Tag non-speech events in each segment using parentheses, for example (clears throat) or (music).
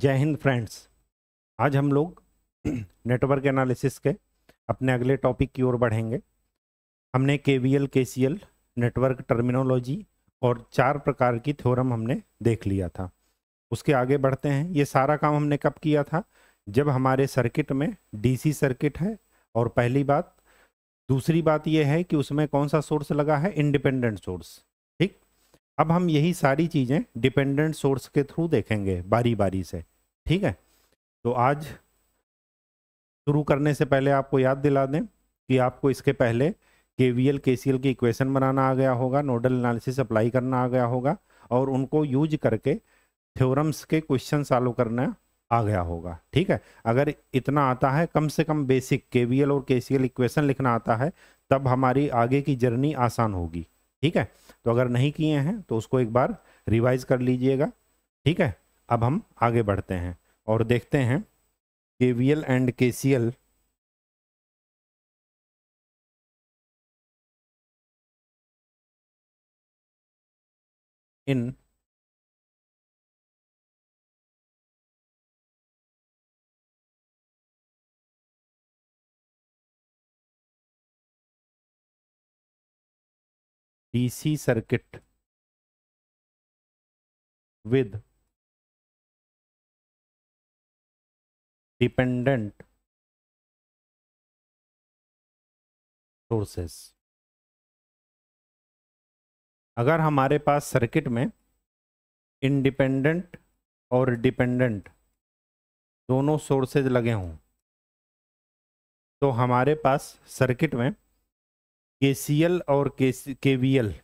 जय हिंद फ्रेंड्स आज हम लोग (clears throat) नेटवर्क एनालिसिस के अपने अगले टॉपिक की ओर बढ़ेंगे हमने के वी एल के सी एल नेटवर्क टर्मिनोलॉजी और चार प्रकार की थ्योरम हमने देख लिया था उसके आगे बढ़ते हैं ये सारा काम हमने कब किया था जब हमारे सर्किट में डीसी सर्किट है और पहली बात दूसरी बात यह है कि उसमें कौन सा सोर्स लगा है इंडिपेंडेंट सोर्स अब हम यही सारी चीज़ें डिपेंडेंट सोर्स के थ्रू देखेंगे बारी बारी से ठीक है तो आज शुरू करने से पहले आपको याद दिला दें कि आपको इसके पहले के वी एल के सी एल की इक्वेशन बनाना आ गया होगा नोडल एनालिसिस अप्लाई करना आ गया होगा और उनको यूज करके थ्योरम्स के क्वेश्चन सॉल्व करना आ गया होगा ठीक है अगर इतना आता है कम से कम बेसिक के वी एल और के सी एल इक्वेशन लिखना आता है तब हमारी आगे की जर्नी आसान होगी ठीक है तो अगर नहीं किए हैं तो उसको एक बार रिवाइज कर लीजिएगा ठीक है अब हम आगे बढ़ते हैं और देखते हैं के V L and K C L in DC circuit with dependent sources अगर हमारे पास सर्किट में इंडिपेंडेंट और डिपेंडेंट दोनों सोर्सेज लगे हों तो हमारे पास सर्किट में एल और एल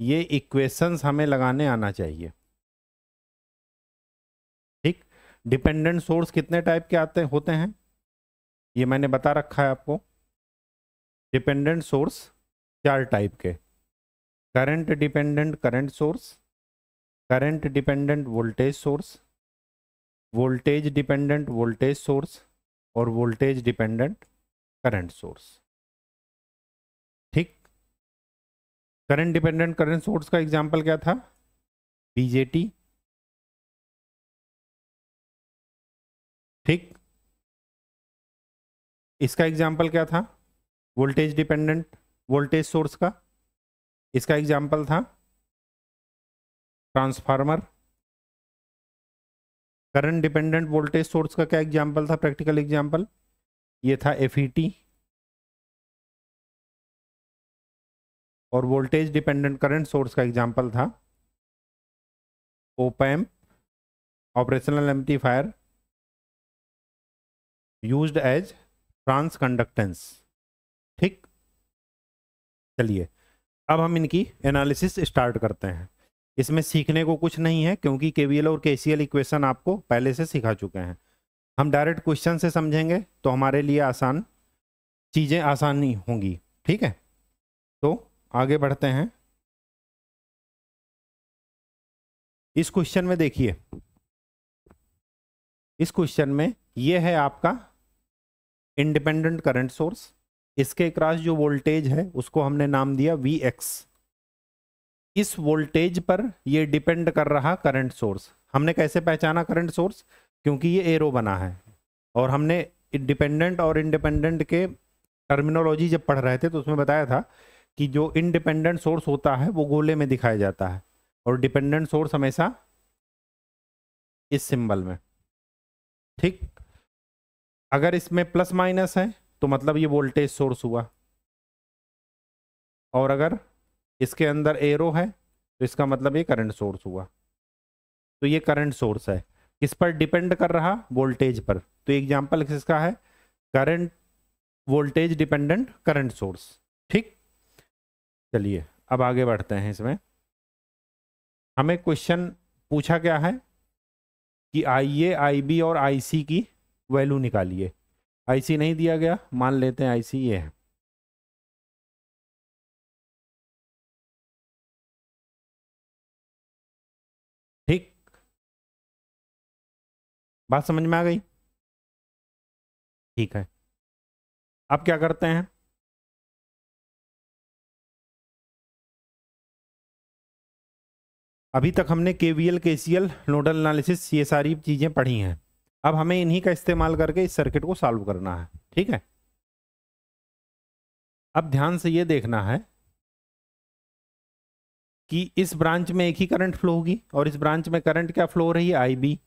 ये इक्वेशंस हमें लगाने आना चाहिए ठीक डिपेंडेंट सोर्स कितने टाइप के आते होते हैं ये मैंने बता रखा है आपको डिपेंडेंट सोर्स चार टाइप के current dependent current source current dependent voltage source voltage dependent voltage source और वोल्टेज डिपेंडेंट करंट सोर्स ठीक करंट डिपेंडेंट करंट सोर्स का एग्जांपल क्या था बीजेटी ठीक इसका एग्जांपल क्या था वोल्टेज डिपेंडेंट वोल्टेज सोर्स का इसका एग्जांपल था transformer current dependent voltage source का क्या एग्जाम्पल था प्रैक्टिकल एग्जाम्पल ये था एफ e और वोल्टेज डिपेंडेंट करंट सोर्स का एग्जाम्पल था opamp operational amplifier used as transconductance ठीक चलिए अब हम इनकी एनालिसिस स्टार्ट करते हैं इसमें सीखने को कुछ नहीं है क्योंकि केवीएल और केसीएल इक्वेशन आपको पहले से सिखा चुके हैं हम डायरेक्ट क्वेश्चन से समझेंगे तो हमारे लिए आसान चीज़ें आसानी होंगी ठीक है तो आगे बढ़ते हैं इस क्वेश्चन में देखिए इस क्वेश्चन में यह है आपका इंडिपेंडेंट करंट सोर्स इसके क्रॉस जो वोल्टेज है उसको हमने नाम दिया वी एक्स इस वोल्टेज पर ये डिपेंड कर रहा करंट सोर्स हमने कैसे पहचाना करंट सोर्स क्योंकि ये एरो बना है और हमने डिपेंडेंट और इंडिपेंडेंट के टर्मिनोलॉजी जब पढ़ रहे थे तो उसमें बताया था कि जो इंडिपेंडेंट सोर्स होता है वो गोले में दिखाया जाता है और डिपेंडेंट सोर्स हमेशा इस सिंबल में ठीक अगर इसमें प्लस माइनस है तो मतलब ये वोल्टेज सोर्स हुआ और अगर इसके अंदर एरो है तो इसका मतलब ये करंट सोर्स हुआ तो ये करंट सोर्स है किस पर डिपेंड कर रहा वोल्टेज पर तो एग्जाम्पल किसका है current voltage dependent current source ठीक चलिए अब आगे बढ़ते हैं इसमें हमें क्वेश्चन पूछा गया है कि आई ए आई बी और आई सी की वैल्यू निकालिए आई सी नहीं दिया गया मान लेते हैं आई सी ये है बात समझ में आ गई ठीक है अब क्या करते हैं अभी तक हमने के वी एल के सी एल नोडल एनालिसिस ये सारी चीज़ें पढ़ी हैं अब हमें इन्हीं का इस्तेमाल करके इस सर्किट को सॉल्व करना है ठीक है अब ध्यान से ये देखना है कि इस ब्रांच में एक ही करंट फ्लो होगी और इस ब्रांच में करंट क्या फ्लो हो रही है आई बी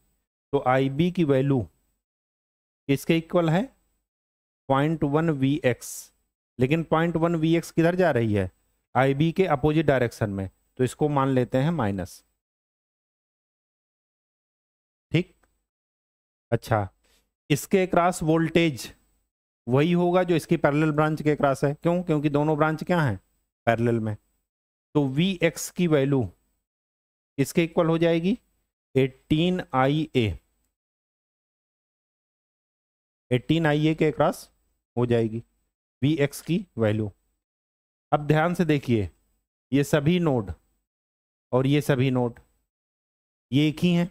तो आई बी की वैल्यू इसके इक्वल है पॉइंट वन वी एक्स लेकिन पॉइंट वन वी एक्स किधर जा रही है आई बी के अपोजिट डायरेक्शन में तो इसको मान लेते हैं माइनस ठीक अच्छा इसके क्रॉस वोल्टेज वही होगा जो इसकी पैरेलल ब्रांच के क्रॉस है क्यों क्योंकि दोनों ब्रांच क्या हैं पैरेलल में तो वी एक्स की वैल्यू इसके इक्वल हो जाएगी eighteen I A eighteen I A के क्रॉस हो जाएगी वी एक्स की वैल्यू अब ध्यान से देखिए ये सभी नोड और ये सभी नोड ये एक ही हैं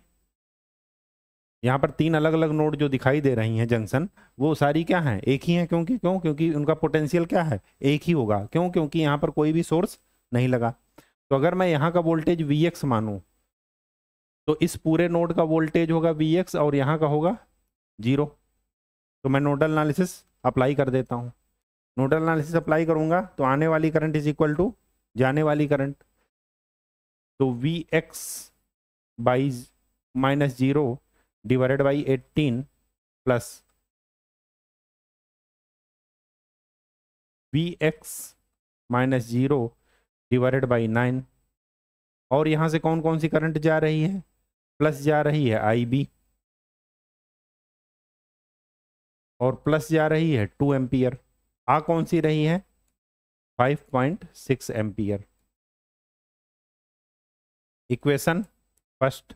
यहाँ पर तीन अलग अलग नोड जो दिखाई दे रही हैं जंक्शन वो सारी क्या हैं एक ही हैं क्योंकि क्यों क्योंकि उनका पोटेंशियल क्या है एक ही होगा क्यों क्योंकि यहाँ पर कोई भी सोर्स नहीं लगा तो अगर मैं यहाँ का वोल्टेज वी एक्स मानूँ तो इस पूरे नोड का वोल्टेज होगा वी एक्स और यहाँ का होगा जीरो तो मैं नोडल एनालिसिस अप्लाई कर देता हूँ नोडल एनालिसिस अप्लाई करूँगा तो आने वाली करंट इज इक्वल टू जाने वाली करंट तो V X by minus zero divided by eighteen plus V X minus zero divided by nine और यहाँ से कौन कौन सी करंट जा रही है प्लस जा रही है आई बी और प्लस जा रही है टू एम्पियर आ कौन सी रही है five point six ampere equation first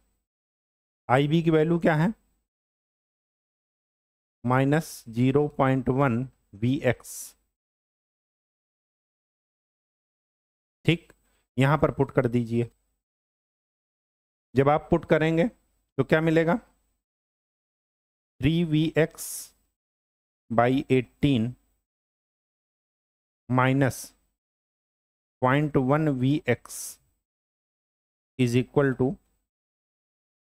I B की वैल्यू क्या है minus zero point one V X ठीक यहां पर पुट कर दीजिए जब आप पुट करेंगे तो क्या मिलेगा three V X by eighteen minus point one V X is equal to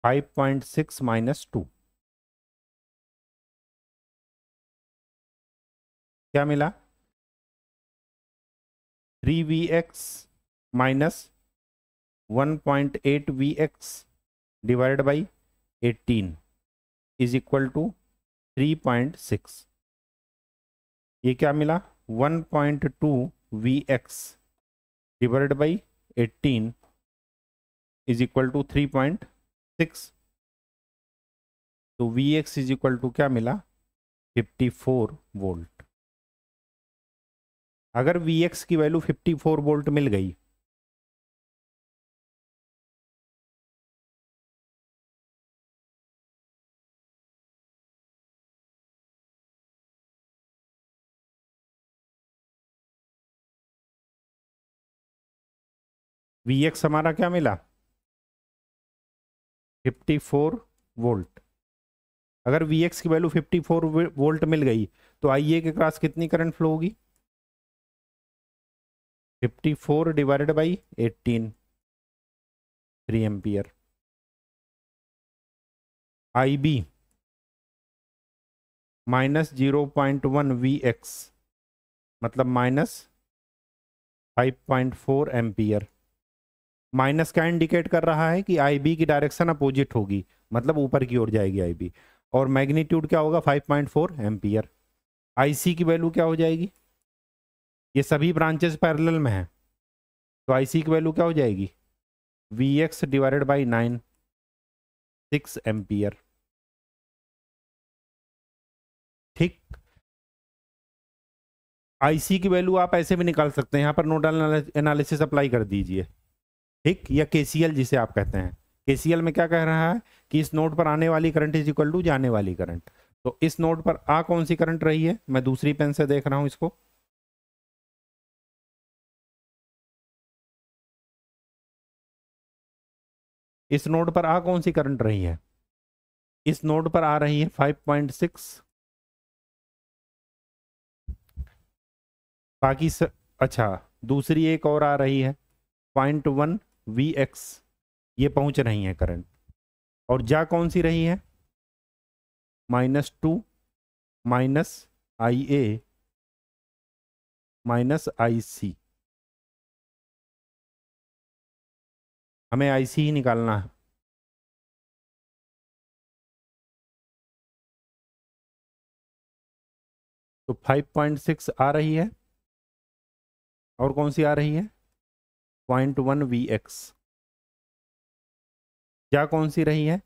five point six minus two क्या मिला three V X minus 1.8 Vx divided by 18 is equal to 3.6 ये क्या मिला 1.2 Vx divided by 18 is equal to 3.6 तो Vx is equal to क्या मिला 54 volt अगर Vx की वैल्यू 54 वोल्ट मिल गई वी एक्स हमारा क्या मिला फिफ्टी फोर वोल्ट अगर वी एक्स की वैल्यू फिफ्टी फोर वोल्ट मिल गई तो आई ए के क्रॉस कितनी करंट फ्लो होगी fifty four divided by eighteen three ampere I B minus zero point one V X मतलब minus five point four ampere minus का indicate कर रहा है कि बी की डायरेक्शन अपोजिट होगी मतलब ऊपर की ओर जाएगी बी और मैग्नीट्यूड क्या होगा 5.4 पॉइंट एम्पियर सी की वैल्यू क्या हो जाएगी ये सभी ब्रांचेस पैरेलल में हैं तो सी की वैल्यू क्या हो जाएगी V X divided by nine six ampere ठीक सी की वैल्यू आप ऐसे भी निकाल सकते हैं यहाँ पर नोडल एनालिसिस अप्लाई कर दीजिए ठीक या केसीएल जिसे आप कहते हैं केसीएल में क्या कह रहा है कि इस नोड पर आने वाली करंट इज इक्वल टू जाने वाली करंट तो इस नोड पर आ कौन सी करंट रही है मैं दूसरी पेन से देख रहा हूं इसको इस नोड पर आ कौन सी करंट रही है इस नोड पर आ रही है 5.6 बाकी अच्छा दूसरी एक और आ रही है पॉइंट वन वी एक्स ये पहुंच रही है करंट और जा कौन सी रही है minus two minus I A minus I C हमें आई सी ही निकालना है तो 5.6 आ रही है और कौन सी आ रही है पॉइंट वन वी एक्स क्या कौन सी रही है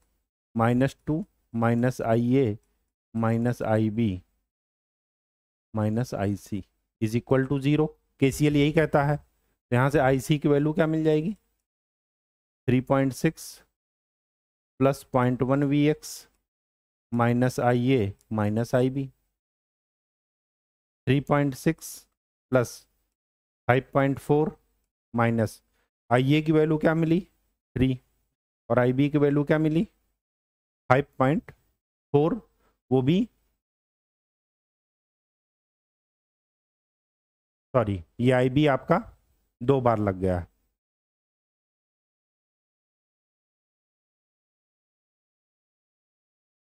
minus two minus I A minus I B minus I C is equal to zero K C L यही कहता है यहाँ से आई सी की वैल्यू क्या मिल जाएगी three point six plus point one V X minus I A minus I B three point six plus five point four minus I A की वैल्यू क्या मिली थ्री और आई बी की वैल्यू क्या मिली फाइव पॉइंट फोर वो भी sorry ये I B आपका दो बार लग गया है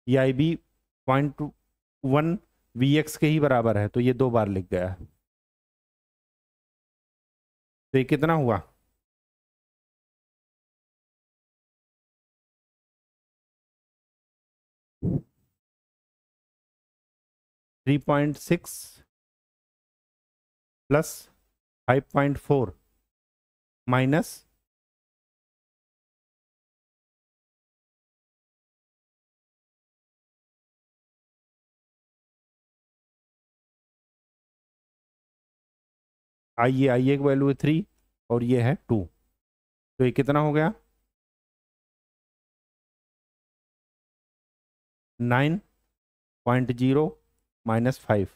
ये I B point one V X के ही बराबर है तो ये दो बार लिख गया है तो ये कितना हुआ three point six plus five point four minus I ये आई ए की वैल्यू है थ्री और ये है टू तो ये कितना हो गया nine point zero minus five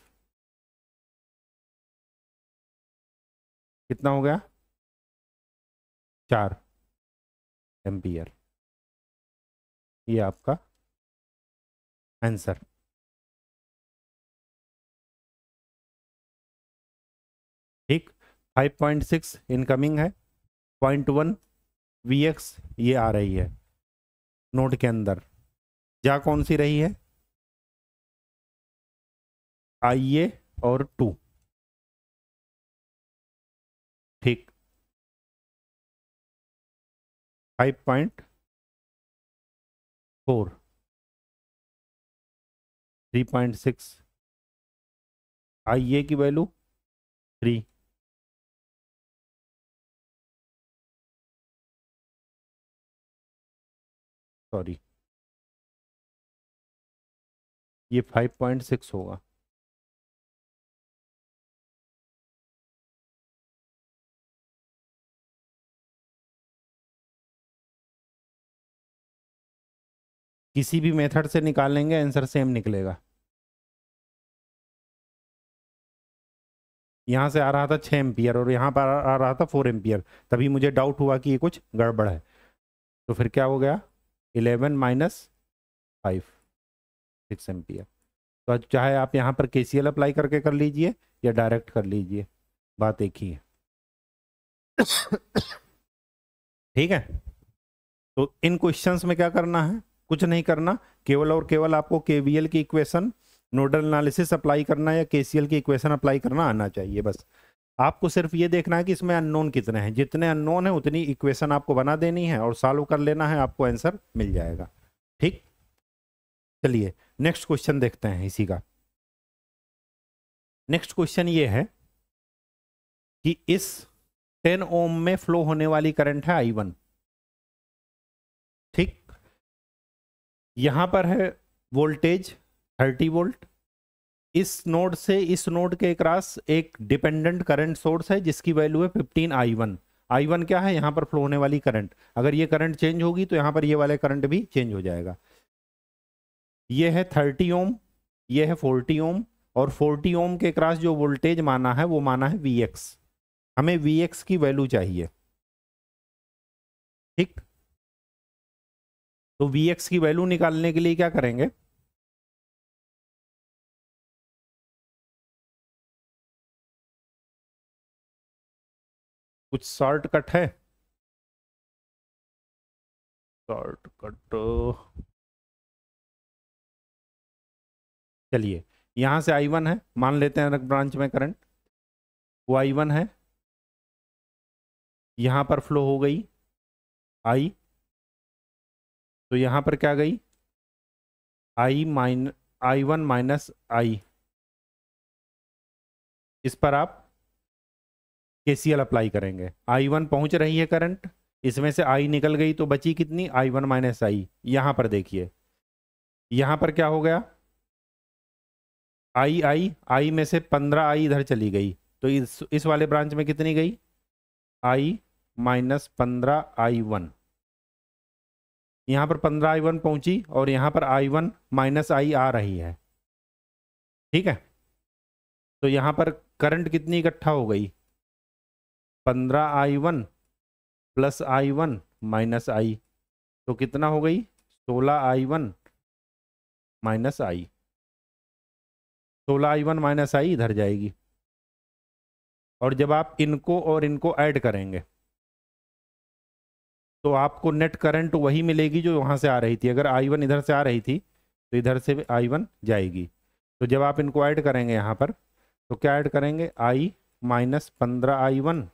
कितना हो गया चार एम्पियर ये आपका आंसर 5.6 इनकमिंग है पॉइंट वन वी ये आ रही है नोट के अंदर जा कौन सी रही है आई ए और टू ठीक 5.4 3.6 आई ए की वैल्यू थ्री सॉरी ये फाइव पॉइंट सिक्स होगा किसी भी मेथड से निकालेंगे आंसर सेम निकलेगा यहाँ से आ रहा था छ एम्पियर और यहाँ पर आ रहा था फोर एम्पियर तभी मुझे डाउट हुआ कि ये कुछ गड़बड़ है तो फिर क्या हो गया eleven minus five six M तो चाहे आप यहाँ पर के अप्लाई करके कर लीजिए या डायरेक्ट कर लीजिए बात एक ही है ठीक है तो इन क्वेश्चंस में क्या करना है कुछ नहीं करना केवल और केवल आपको केवीएल की इक्वेशन नोडल एनालिसिस अप्लाई करना या के की इक्वेशन अप्लाई करना आना चाहिए बस आपको सिर्फ ये देखना है कि इसमें अननोन कितने हैं जितने अननोन हैं उतनी इक्वेशन आपको बना देनी है और सॉल्व कर लेना है आपको आंसर मिल जाएगा ठीक चलिए नेक्स्ट क्वेश्चन देखते हैं इसी का नेक्स्ट क्वेश्चन ये है कि इस 10 ओम में फ्लो होने वाली करंट है आई वन ठीक यहां पर है वोल्टेज 30 वोल्ट इस नोड से इस नोड के क्रास एक डिपेंडेंट करंट सोर्स है जिसकी वैल्यू है fifteen I one I one क्या है यहाँ पर फ्लो होने वाली करंट अगर ये करंट चेंज होगी तो यहाँ पर ये वाले करंट भी चेंज हो जाएगा ये है थर्टी ओम ये है फोर्टी ओम और फोर्टी ओम के क्रास जो वोल्टेज माना है वो माना है वी एक्स हमें वी एक्स की वैल्यू चाहिए ठीक तो वी एक्स की वैल्यू निकालने के लिए क्या करेंगे कुछ शॉर्टकट है शॉर्टकट चलिए यहां से आई वन है मान लेते हैं ब्रांच में करंट वो आई वन है यहां पर फ्लो हो गई आई तो यहां पर क्या गई I mine I one minus I इस पर आप के अप्लाई करेंगे आई वन पहुंच रही है करंट इसमें से आई निकल गई तो बची कितनी आई वन माइनस आई यहां पर देखिए यहां पर क्या हो गया आई आई आई में से पंद्रह आई इधर चली गई तो इस इस वाले ब्रांच में कितनी गई आई माइनस पंद्रह आई वन यहां पर पंद्रह आई वन पहुंची और यहां पर आई वन माइनस आई आ रही है ठीक है तो यहां पर करंट कितनी इकट्ठा हो गई पंद्रह I one plus I one minus I तो कितना हो गई सोलह आई वन माइनस आई सोलह आई वन माइनस आई इधर जाएगी और जब आप इनको और इनको ऐड करेंगे तो आपको नेट करंट वही मिलेगी जो वहाँ से आ रही थी अगर आई वन इधर से आ रही थी तो इधर से भी आई वन जाएगी तो जब आप इनको ऐड करेंगे यहाँ पर तो क्या ऐड करेंगे आई माइनस पंद्रह आई वन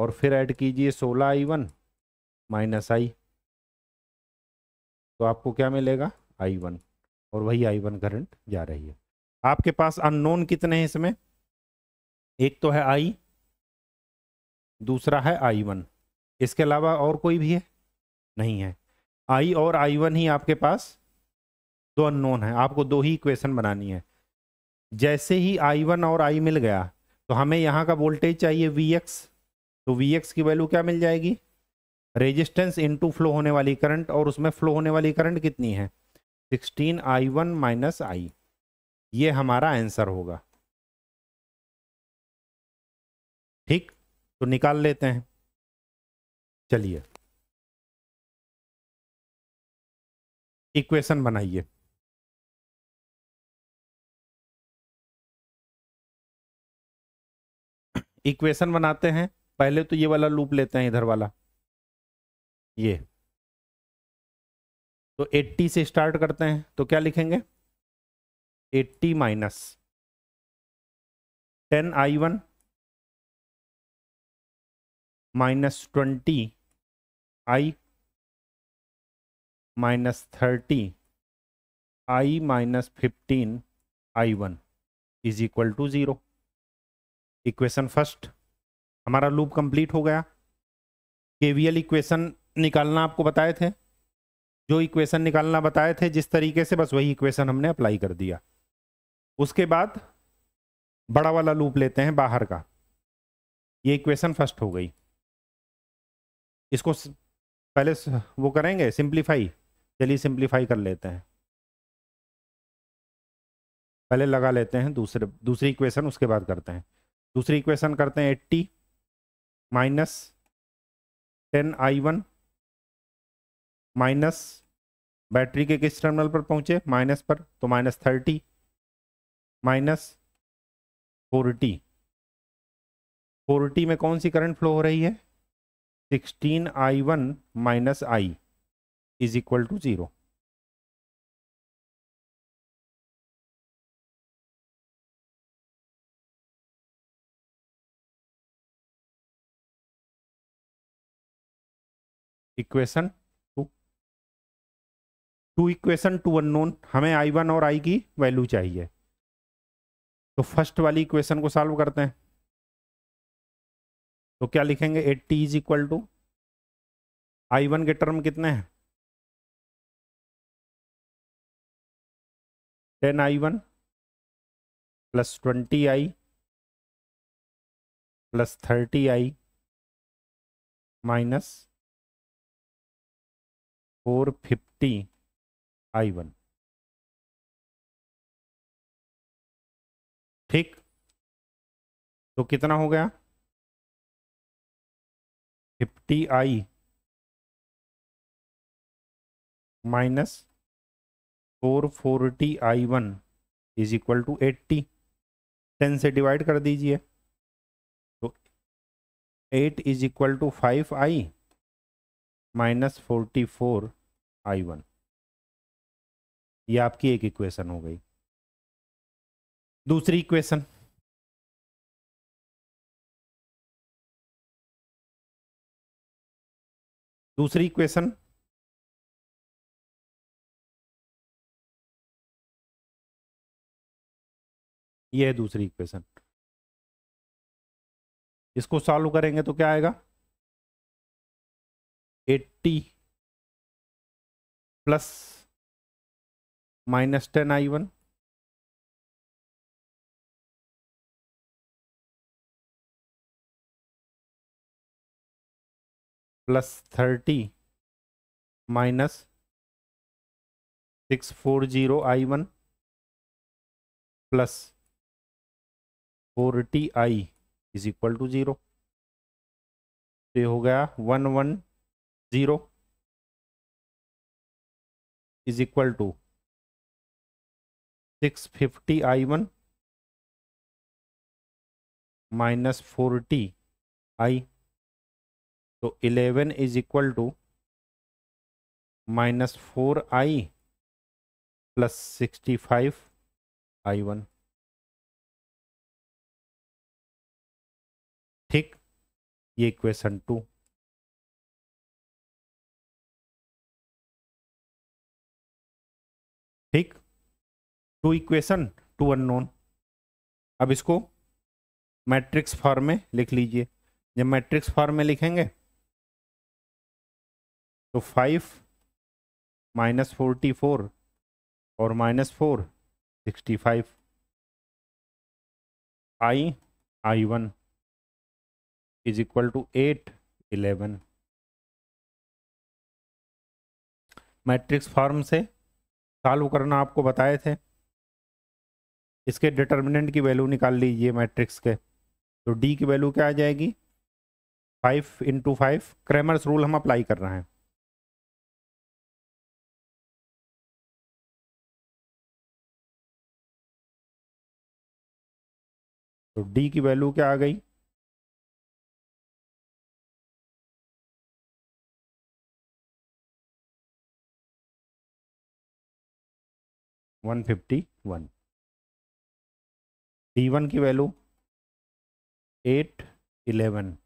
और फिर ऐड कीजिए सोलह आई वन माइनस आई तो आपको क्या मिलेगा आई वन और वही आई वन करंट जा रही है आपके पास अननोन कितने हैं इसमें एक तो है आई दूसरा है आई वन इसके अलावा और कोई भी है नहीं है आई और आई वन ही आपके पास दो अननोन है आपको दो ही इक्वेशन बनानी है जैसे ही आई वन और आई मिल गया तो हमें यहाँ का वोल्टेज चाहिए वी एक्स तो वी एक्स की वैल्यू क्या मिल जाएगी रेजिस्टेंस इनटू फ्लो होने वाली करंट और उसमें फ्लो होने वाली करंट कितनी है sixteen I one minus I ये हमारा आंसर होगा ठीक तो निकाल लेते हैं चलिए इक्वेशन बनाइए इक्वेशन बनाते हैं पहले तो ये वाला लूप लेते हैं इधर वाला ये तो 80 से स्टार्ट करते हैं तो क्या लिखेंगे 80 minus ten I one minus twenty I minus thirty I minus fifteen I one is equal to zero equation first हमारा लूप कंप्लीट हो गया केवीएल इक्वेशन निकालना आपको बताए थे जो इक्वेशन निकालना बताए थे जिस तरीके से बस वही इक्वेशन हमने अप्लाई कर दिया उसके बाद बड़ा वाला लूप लेते हैं बाहर का ये इक्वेशन फर्स्ट हो गई इसको पहले वो करेंगे सिंप्लीफाई चलिए सिंप्लीफाई कर लेते हैं पहले लगा लेते हैं दूसरे दूसरी इक्वेशन उसके बाद करते हैं दूसरी इक्वेशन करते हैं eighty minus ten I one minus battery के किस टर्मिनल पर पहुंचे माइनस पर तो minus thirty minus forty forty में कौन सी करंट फ्लो हो रही है sixteen I one minus I is equal to zero equation two two equation two unknown हमें आई वन और आई की वैल्यू चाहिए तो फर्स्ट वाली इक्वेशन को सॉल्व करते हैं तो क्या लिखेंगे eighty is equal to I one के टर्म कितने हैं ten I one plus twenty I plus thirty I minus four fifty I one ठीक तो कितना हो गया fifty I minus four forty I one is equal to eighty ten से divide कर दीजिए तो eight is equal to five I minus forty four I one ये आपकी एक इक्वेशन हो गई दूसरी इक्वेशन दूसरी इक्वेशन ये है दूसरी इक्वेशन इसको सॉल्व करेंगे तो क्या आएगा eighty plus minus ten I one plus thirty minus six four zero I one plus forty I is equal to zero हो गया one one zero is equal to six fifty I one minus forty I तो eleven is equal to minus four I plus sixty five I one ठीक ये equation two ठीक two equation two unknown अब इसको matrix form में लिख लीजिए जब मैट्रिक्स फॉर्म में लिखेंगे तो फाइव माइनस फोर्टी फोर और minus four sixty five I I one is equal to eight eleven matrix form से सॉल्व करना आपको बताए थे इसके डिटर्मिनेंट की वैल्यू निकाल लीजिए मैट्रिक्स के तो डी की वैल्यू क्या आ जाएगी five into five Cramer's rule हम अप्लाई कर रहे हैं तो डी की वैल्यू क्या आ गई one fifty one D one की value eight eleven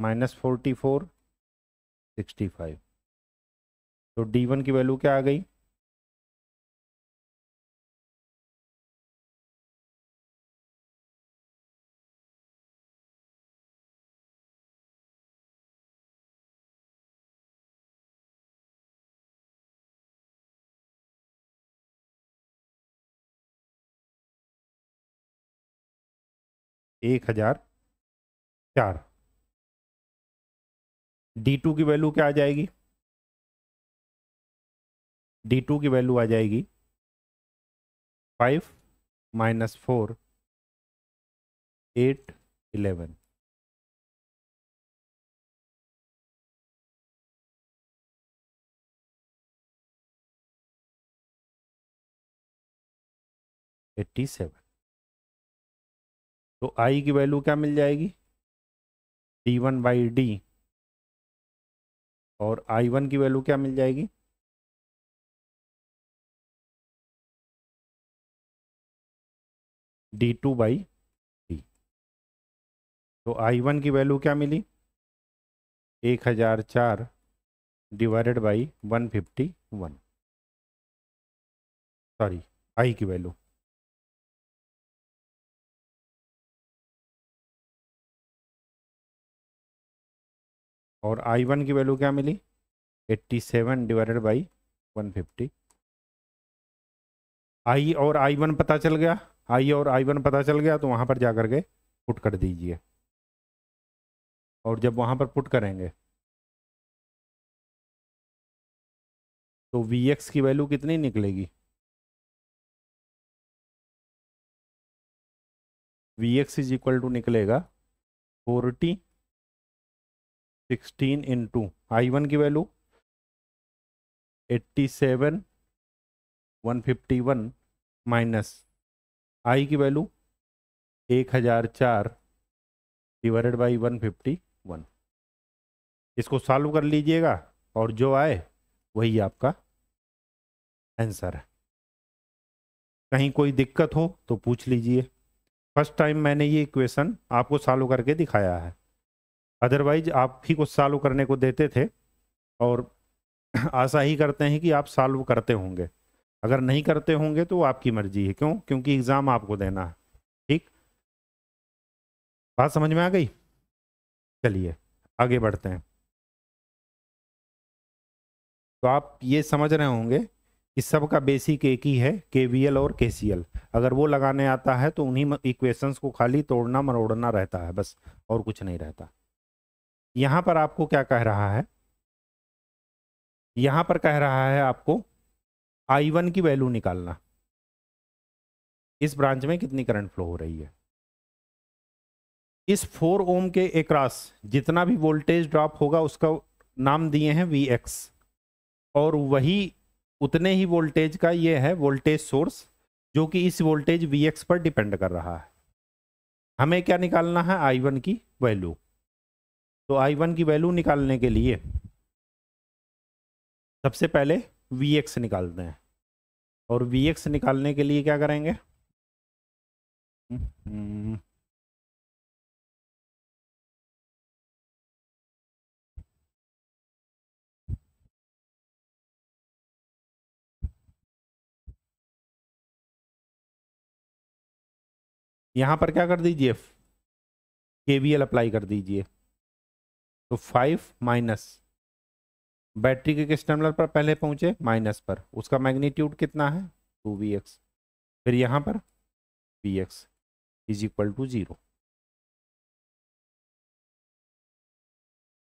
minus forty four sixty five तो डी वन की वैल्यू क्या आ गई एक हजार चार डी टू की वैल्यू क्या आ जाएगी डी टू की वैल्यू आ जाएगी five minus four eight eleven eighty seven तो आई की वैल्यू क्या मिल जाएगी डी वन बाई डी और आई वन की वैल्यू क्या मिल जाएगी डी टू बाई डी तो आई वन की वैल्यू क्या मिली एक हज़ार चार divided by one fifty one sorry I की वैल्यू और आई वन की वैल्यू क्या मिली eighty seven divided by one fifty I और आई वन पता चल गया आई और आई वन पता चल गया तो वहाँ पर जा कर के पुट कर दीजिए और जब वहाँ पर पुट करेंगे तो वी एक्स की वैल्यू कितनी निकलेगी V X is equal to निकलेगा forty sixteen into I one की value eighty seven one fifty one minus I की वैल्यू एक हज़ार चार divided by one fifty one इसको सॉल्व कर लीजिएगा और जो आए वही आपका आंसर है कहीं कोई दिक्कत हो तो पूछ लीजिए फर्स्ट टाइम मैंने ये इक्वेशन आपको सॉल्व करके दिखाया है अदरवाइज आप ही को सॉल्व करने को देते थे और (clears throat) आशा ही करते हैं कि आप सॉल्व करते होंगे अगर नहीं करते होंगे तो आपकी मर्जी है क्यों क्योंकि एग्ज़ाम आपको देना है ठीक बात समझ में आ गई चलिए आगे बढ़ते हैं तो आप ये समझ रहे होंगे कि सबका बेसिक एक ही है के और के अगर वो लगाने आता है तो उन्हीं इक्वेशंस को खाली तोड़ना मरोड़ना रहता है बस और कुछ नहीं रहता यहां पर आपको क्या कह रहा है यहां पर कह रहा है आपको आई वन की वैल्यू निकालना इस ब्रांच में कितनी करंट फ्लो हो रही है इस फोर ओम के एक्रॉस जितना भी वोल्टेज ड्रॉप होगा उसका नाम दिए हैं वी एक्स और वही उतने ही वोल्टेज का ये है वोल्टेज सोर्स जो कि इस वोल्टेज वी एक्स पर डिपेंड कर रहा है हमें क्या निकालना है आई वन की वैल्यू तो आई वन की वैल्यू निकालने के लिए सबसे पहले वी एक्स निकालते हैं और वी एक्स निकालने के लिए क्या करेंगे यहां पर क्या कर दीजिए केवीएल अप्लाई कर दीजिए तो फाइव माइनस बैटरी के किस टर्मिनल पर पहले पहुंचे माइनस पर उसका मैग्नीट्यूड कितना है टू वी एक्स फिर यहाँ पर V X is equal to zero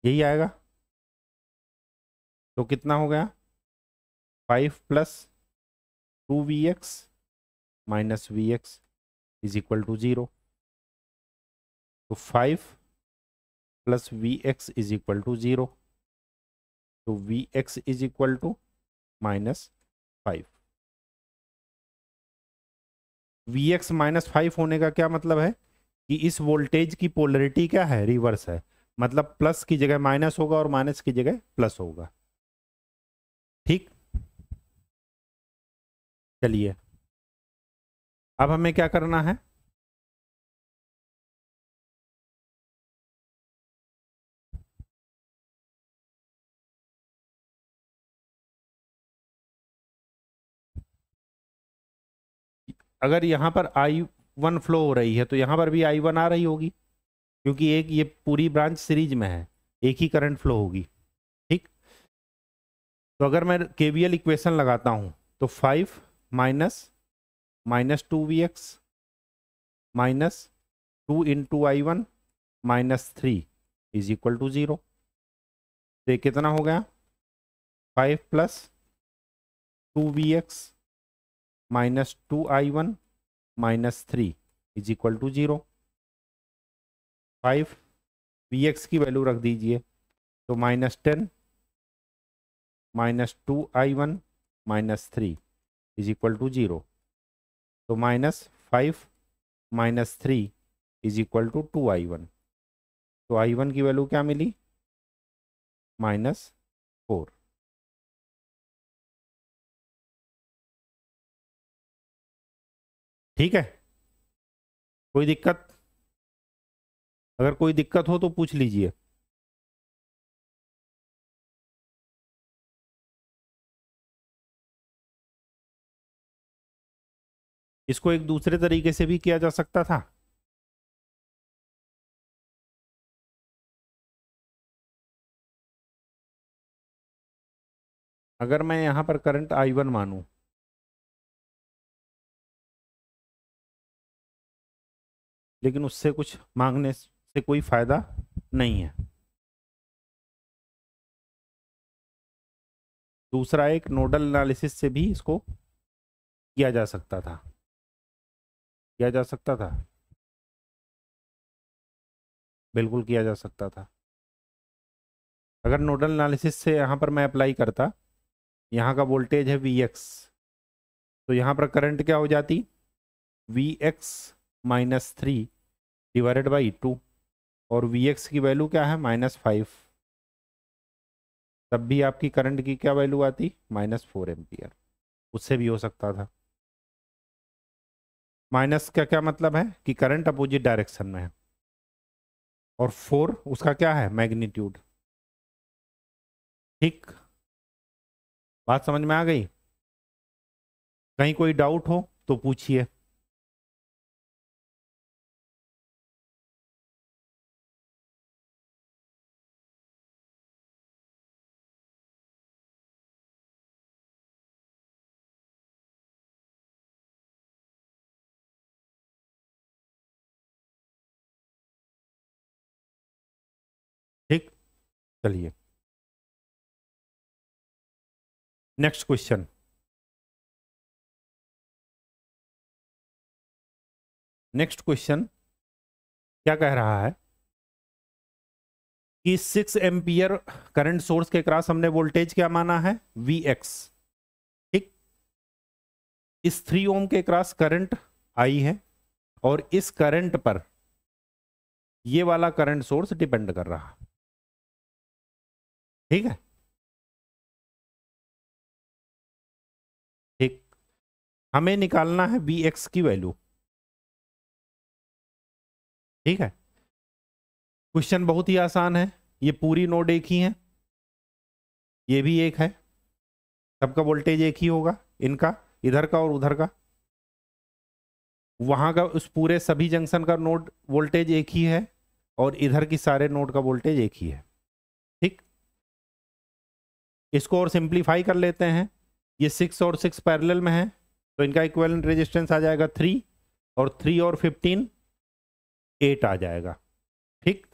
यही आएगा तो कितना हो गया five plus two V X minus V X is equal to zero तो five plus V X is equal to zero तो V X is equal to minus five V X minus five होने का क्या मतलब है कि इस voltage की पोलरिटी क्या है रिवर्स है मतलब प्लस की जगह माइनस होगा और माइनस की जगह प्लस होगा ठीक चलिए अब हमें क्या करना है अगर यहाँ पर आई वन फ्लो हो रही है तो यहाँ पर भी आई वन आ रही होगी क्योंकि एक ये पूरी ब्रांच सीरीज में है एक ही करंट फ्लो होगी ठीक तो अगर मैं केवीएल इक्वेशन लगाता हूँ तो five minus minus two V X minus two into I one minus three is equal to zero तो ये कितना हो गया five plus two V X minus two I one minus three is equal to zero five V X की value रख दीजिए तो minus ten minus two I one minus three is equal to zero तो minus five minus three is equal to to I one तो I one की value क्या मिली minus four ठीक है कोई दिक्कत अगर कोई दिक्कत हो तो पूछ लीजिए इसको एक दूसरे तरीके से भी किया जा सकता था अगर मैं यहां पर करंट I1 मानूं लेकिन उससे कुछ मांगने से कोई फायदा नहीं है दूसरा एक नोडल एनालिसिस से भी इसको किया जा सकता था किया जा सकता था बिल्कुल किया जा सकता था अगर नोडल एनालिसिस से यहाँ पर मैं अप्लाई करता यहाँ का वोल्टेज है वी एक्स तो यहाँ पर करंट क्या हो जाती V X minus three divided by two और वी एक्स की वैल्यू क्या है माइनस फाइव तब भी आपकी करंट की क्या वैल्यू आती माइनस फोर एम्पियर उससे भी हो सकता था माइनस का क्या मतलब है कि करंट अपोजिट डायरेक्शन में है और फोर उसका क्या है मैग्नीट्यूड ठीक बात समझ में आ गई कहीं कोई डाउट हो तो पूछिए चलिए नेक्स्ट क्वेश्चन नेक्स्ट क्वेश्चन क्या कह रहा है कि सिक्स एम्पियर करंट सोर्स के क्रॉस हमने वोल्टेज क्या माना है वी एक्स ठीक इस थ्री ओम के क्रॉस करंट आई है और इस करंट पर ये वाला करंट सोर्स डिपेंड कर रहा ठीक है ठीक हमें निकालना है बी एक्स की वैल्यू ठीक है क्वेश्चन बहुत ही आसान है ये पूरी नोड एक ही है ये भी एक है सबका वोल्टेज एक ही होगा इनका इधर का और उधर का वहां का उस पूरे सभी जंक्शन का नोड वोल्टेज एक ही है और इधर की सारे नोड का वोल्टेज एक ही है इसको और सिंप्लीफाई कर लेते हैं ये सिक्स और सिक्स पैरेलल में है तो इनका इक्वेलेंट रेजिस्टेंस आ जाएगा थ्री और थ्री और फिफ्टीन एट आ जाएगा ठीक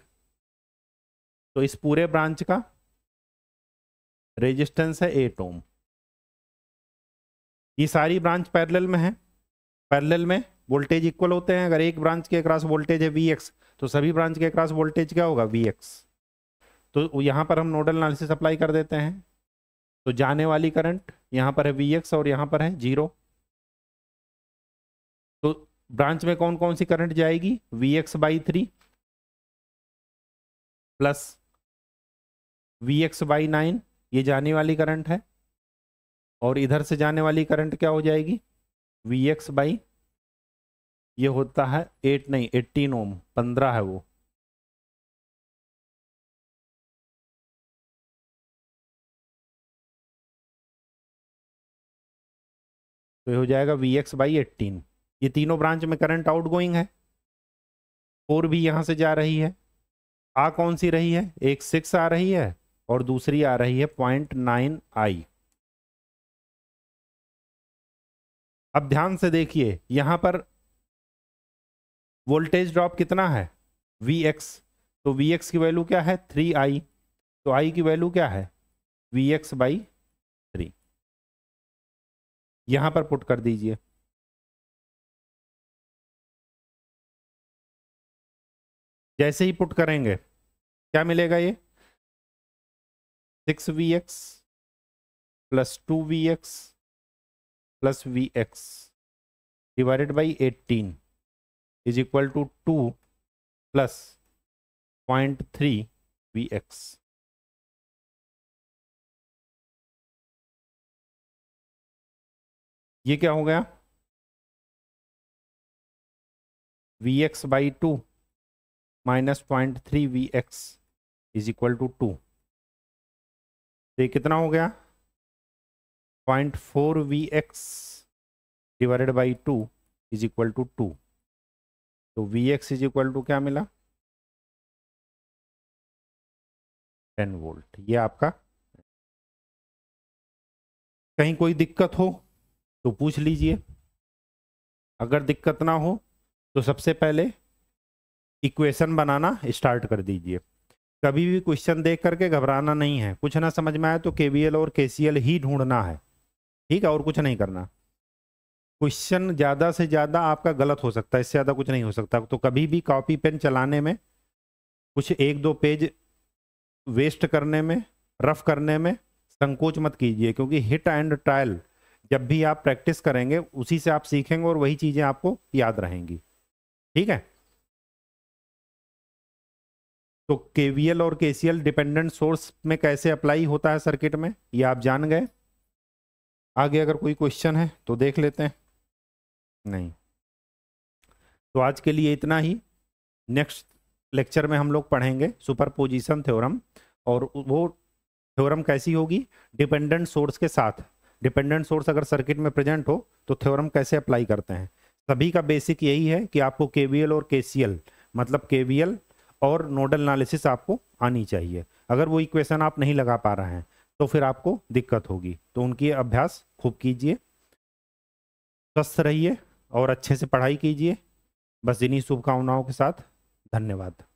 तो इस पूरे ब्रांच का रेजिस्टेंस है एट ओम ये सारी ब्रांच पैरेलल में है पैरेलल में वोल्टेज इक्वल होते हैं अगर एक ब्रांच के अक्रॉस वोल्टेज है वी एक्स तो सभी ब्रांच के अक्रॉस वोल्टेज क्या होगा वी एक्स तो यहाँ पर हम नोडल एनालिसिस अप्लाई कर देते हैं तो जाने वाली करंट यहां पर है वी एक्स और यहां पर है जीरो तो ब्रांच में कौन कौन सी करंट जाएगी V X by three plus V X by nine ये जाने वाली करंट है और इधर से जाने वाली करंट क्या हो जाएगी वी एक्स बाई ये होता है एट नहीं एट्टीन ओम पंद्रह है वो तो ये हो जाएगा वी एक्स बाई एट्टीन ये तीनों ब्रांच में करंट आउट गोइंग है फोर भी यहाँ से जा रही है आ कौन सी रही है एक सिक्स आ रही है और दूसरी आ रही है पॉइंट नाइन आई अब ध्यान से देखिए यहाँ पर वोल्टेज ड्रॉप कितना है वी एक्स तो वी एक्स की वैल्यू क्या है थ्री आई तो आई की वैल्यू क्या है वी एक्स बाई यहां पर पुट कर दीजिए जैसे ही पुट करेंगे क्या मिलेगा ये six V X plus two V X plus V X divided by eighteen is equal to two plus point three V X ये क्या हो गया V X by two minus point three V X is equal to two तो ये कितना हो गया point four V X divided by two is equal to two तो V X is equal to क्या मिला टेन वोल्ट ये आपका कहीं कोई दिक्कत हो तो पूछ लीजिए अगर दिक्कत ना हो तो सबसे पहले इक्वेशन बनाना स्टार्ट कर दीजिए कभी भी क्वेश्चन देख करके घबराना नहीं है कुछ ना समझ में आए तो केवीएल और के ही ढूंढना है ठीक है और कुछ नहीं करना क्वेश्चन ज़्यादा से ज़्यादा आपका गलत हो सकता है इससे ज़्यादा कुछ नहीं हो सकता तो कभी भी कॉपी पेन चलाने में कुछ एक दो पेज वेस्ट करने में रफ करने में संकोच मत कीजिए क्योंकि हिट एंड ट्रायल जब भी आप प्रैक्टिस करेंगे उसी से आप सीखेंगे और वही चीज़ें आपको याद रहेंगी ठीक है तो केवीएल और केसीएल डिपेंडेंट सोर्स में कैसे अप्लाई होता है सर्किट में ये आप जान गए आगे अगर कोई क्वेश्चन है तो देख लेते हैं नहीं तो आज के लिए इतना ही नेक्स्ट लेक्चर में हम लोग पढ़ेंगे सुपर पोजिशन थ्योरम और वो थ्योरम कैसी होगी डिपेंडेंट सोर्स के साथ डिपेंडेंट सोर्स अगर सर्किट में प्रेजेंट हो तो थ्योरम कैसे अप्लाई करते हैं सभी का बेसिक यही है कि आपको के और के मतलब के और नोडल एनालिसिस आपको आनी चाहिए अगर वो इक्वेशन आप नहीं लगा पा रहे हैं तो फिर आपको दिक्कत होगी तो उनकी अभ्यास खूब कीजिए स्वस्थ रहिए और अच्छे से पढ़ाई कीजिए बस इन्हीं शुभकामनाओं के साथ धन्यवाद